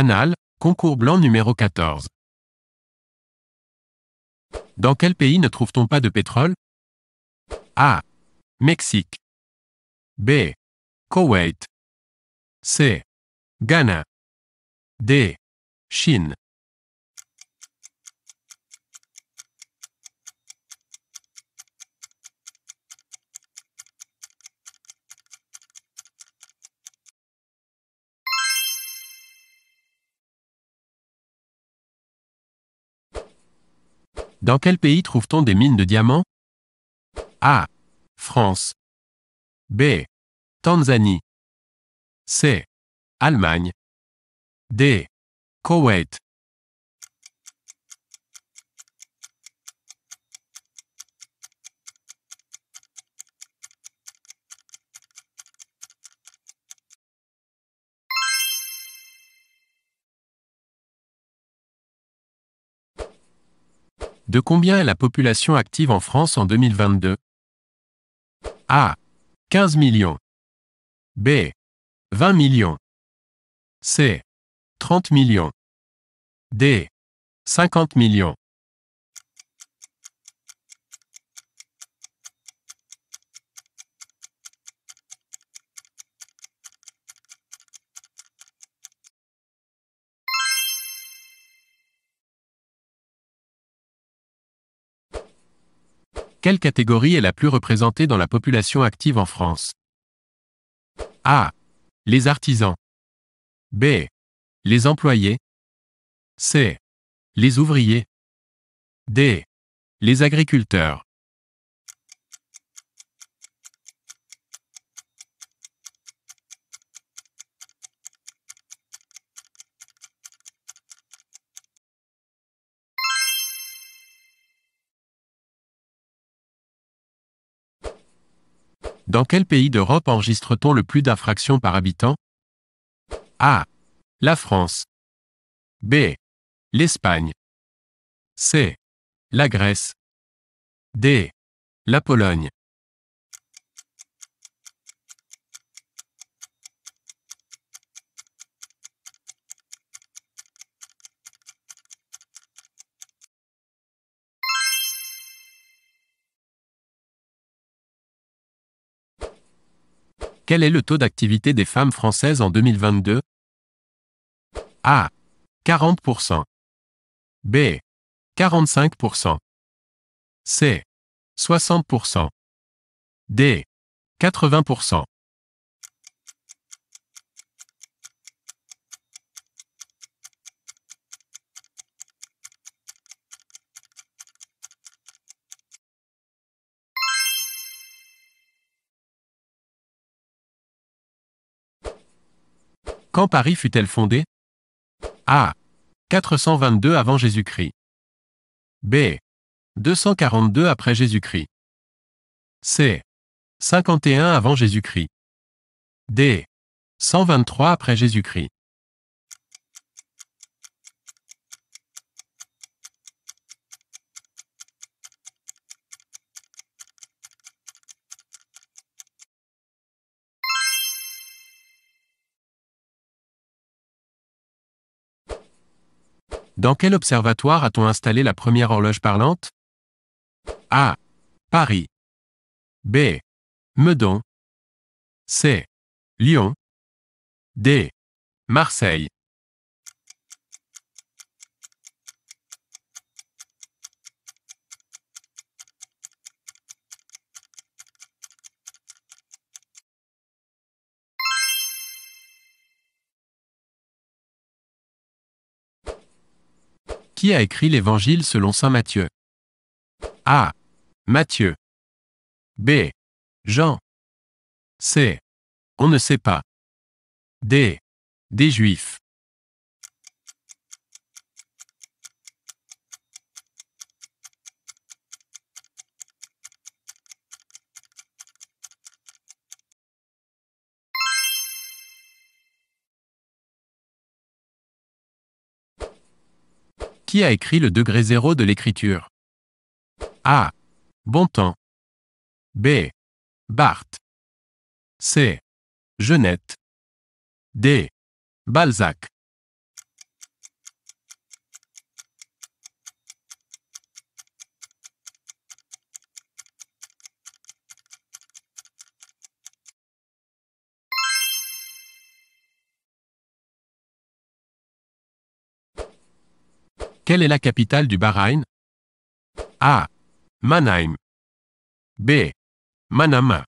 Anal, concours blanc numéro 14. Dans quel pays ne trouve-t-on pas de pétrole A. Mexique. B. Koweït. C. Ghana. D. Chine. Dans quel pays trouve-t-on des mines de diamants A. France. B. Tanzanie. C. Allemagne. D. Koweït. De combien est la population active en France en 2022 A. 15 millions. B. 20 millions. C. 30 millions. D. 50 millions. Quelle catégorie est la plus représentée dans la population active en France A. Les artisans. B. Les employés. C. Les ouvriers. D. Les agriculteurs. Dans quel pays d'Europe enregistre-t-on le plus d'infractions par habitant A. La France. B. L'Espagne. C. La Grèce. D. La Pologne. Quel est le taux d'activité des femmes françaises en 2022 A. 40%. B. 45%. C. 60%. D. 80%. Quand Paris fut-elle fondée A. 422 avant Jésus-Christ. B. 242 après Jésus-Christ. C. 51 avant Jésus-Christ. D. 123 après Jésus-Christ. Dans quel observatoire a-t-on installé la première horloge parlante A. Paris. B. Meudon. C. Lyon. D. Marseille. Qui a écrit l'Évangile selon Saint Matthieu A. Matthieu. B. Jean. C. On ne sait pas. D. Des Juifs. Qui a écrit le degré zéro de l'écriture A. Bontemps. B. Barthes. C. Genette. D. Balzac. Quelle est la capitale du Bahreïn A. Manheim. B. Manama.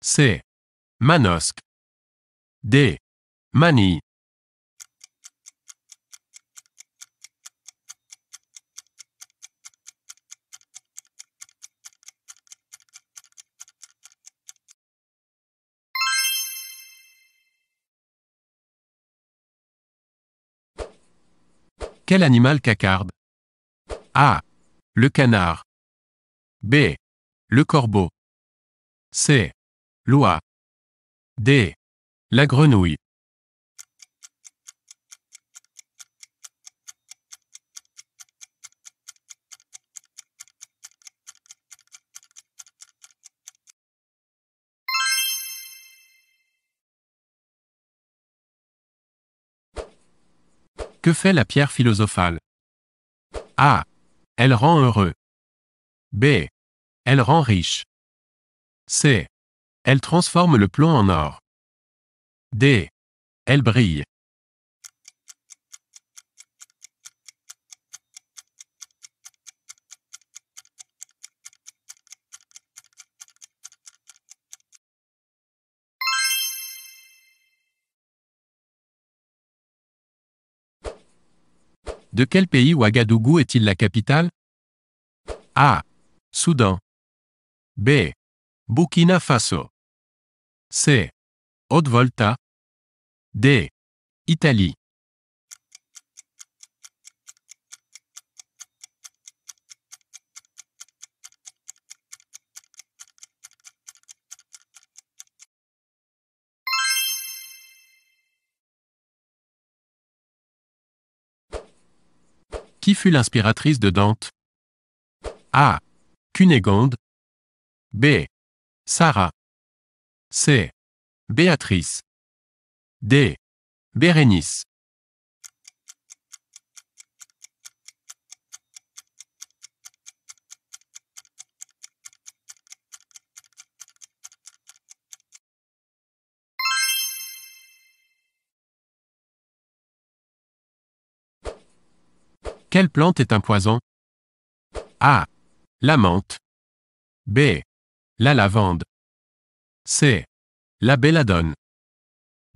C. Manosque. D. Mani. Quel animal cacarde A. Le canard. B. Le corbeau. C. L'oie. D. La grenouille. Que fait la pierre philosophale A. Elle rend heureux. B. Elle rend riche. C. Elle transforme le plomb en or. D. Elle brille. De quel pays Ouagadougou est-il la capitale A. Soudan. B. Burkina Faso. C. Haute-Volta. D. Italie. Qui fut l'inspiratrice de Dante A. Cunégonde. B. Sarah. C. Béatrice. D. Bérénice. Quelle plante est un poison A. La menthe. B. La lavande. C. La belladone.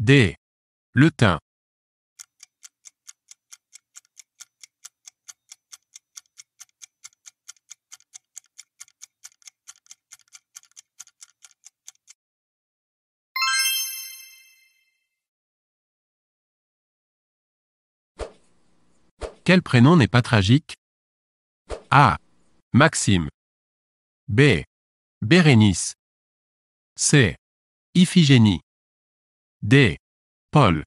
D. Le thym. Quel prénom n'est pas tragique A. Maxime. B. Bérénice. C. Iphigénie. D. Paul.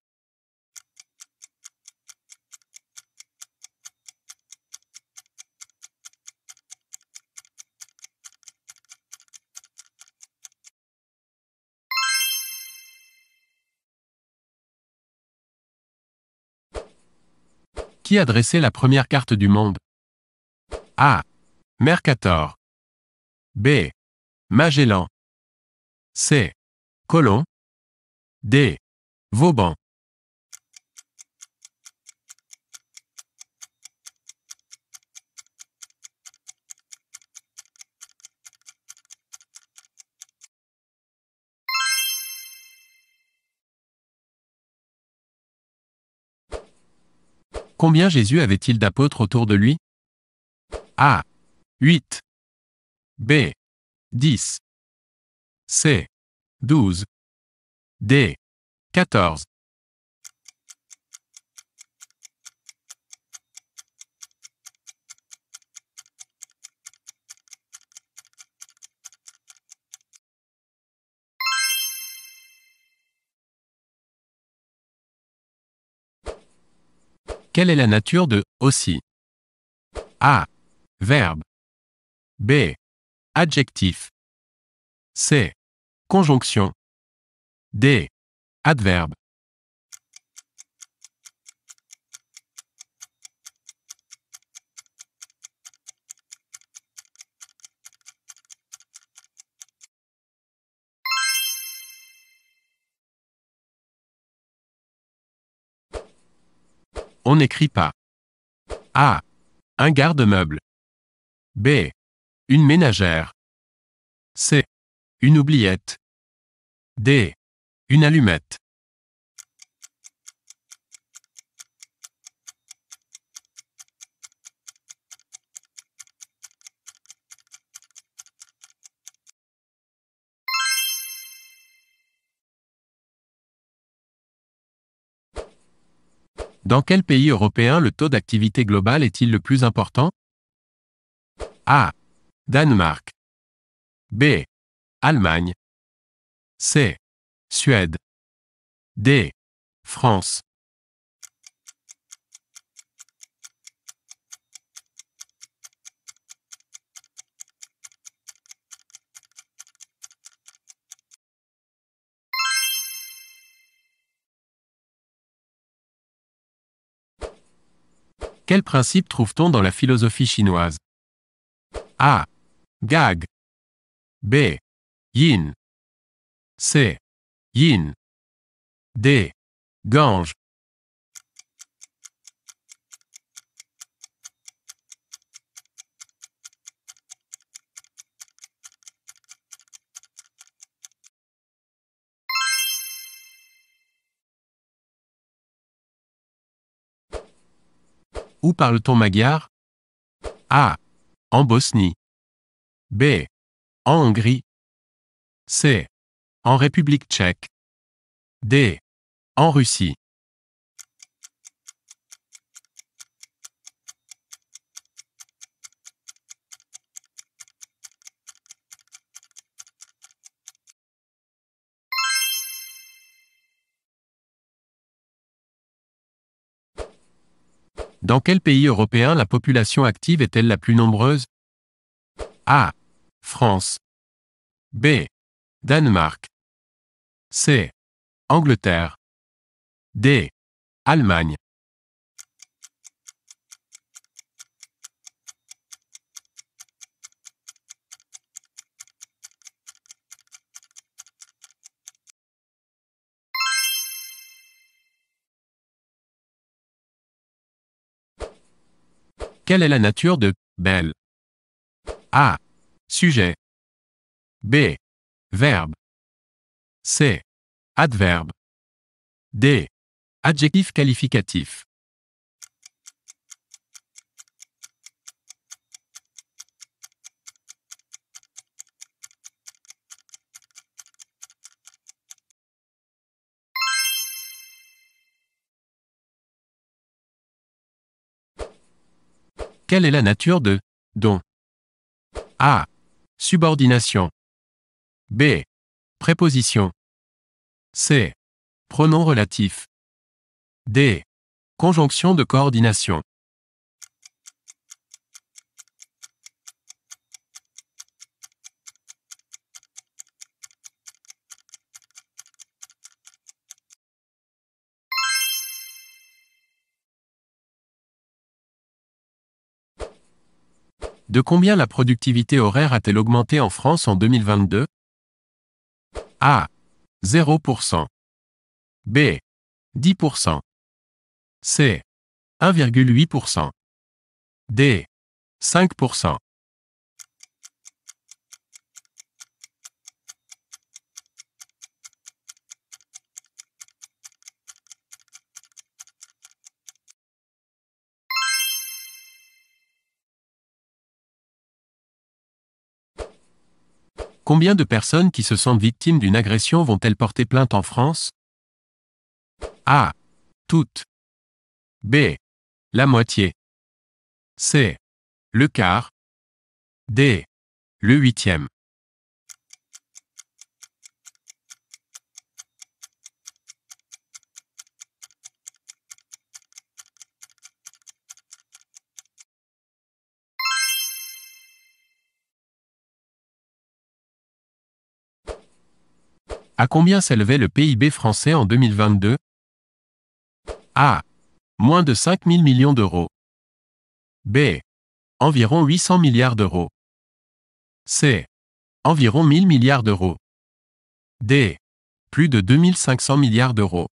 adresser la première carte du monde A. Mercator. B. Magellan. C. Colomb. D. Vauban. Combien Jésus avait-il d'apôtres autour de lui A. 8. B. 10. C. 12. D. 14. Quelle est la nature de aussi A. Verbe. B. Adjectif. C. Conjonction. D. Adverbe. On n'écrit pas. A. Un garde-meuble. B. Une ménagère. C. Une oubliette. D. Une allumette. Dans quel pays européen le taux d'activité globale est-il le plus important A. Danemark. B. Allemagne. C. Suède. D. France. Quel principe trouve-t-on dans la philosophie chinoise A. Gag. B. Yin. C. Yin. D. Gange. Où parle-t-on magyar A. En Bosnie. B. En Hongrie. C. En République tchèque. D. En Russie. Dans quel pays européen la population active est-elle la plus nombreuse A. France. B. Danemark. C. Angleterre. D. Allemagne. Quelle est la nature de belle A. Sujet. B. Verbe. C. Adverbe. D. Adjectif qualificatif. Quelle est la nature de dont » A. Subordination. B. Préposition. C. Pronom relatif. D. Conjonction de coordination. De combien la productivité horaire a-t-elle augmenté en France en 2022 A. 0%. B. 10%. C. 1,8%. D. 5%. Combien de personnes qui se sentent victimes d'une agression vont-elles porter plainte en France A. Toutes. B. La moitié. C. Le quart. D. Le huitième. À combien s'élevait le PIB français en 2022 A. Moins de 5 000 millions d'euros. B. Environ 800 milliards d'euros. C. Environ 000 milliards d'euros. D. Plus de 500 milliards d'euros.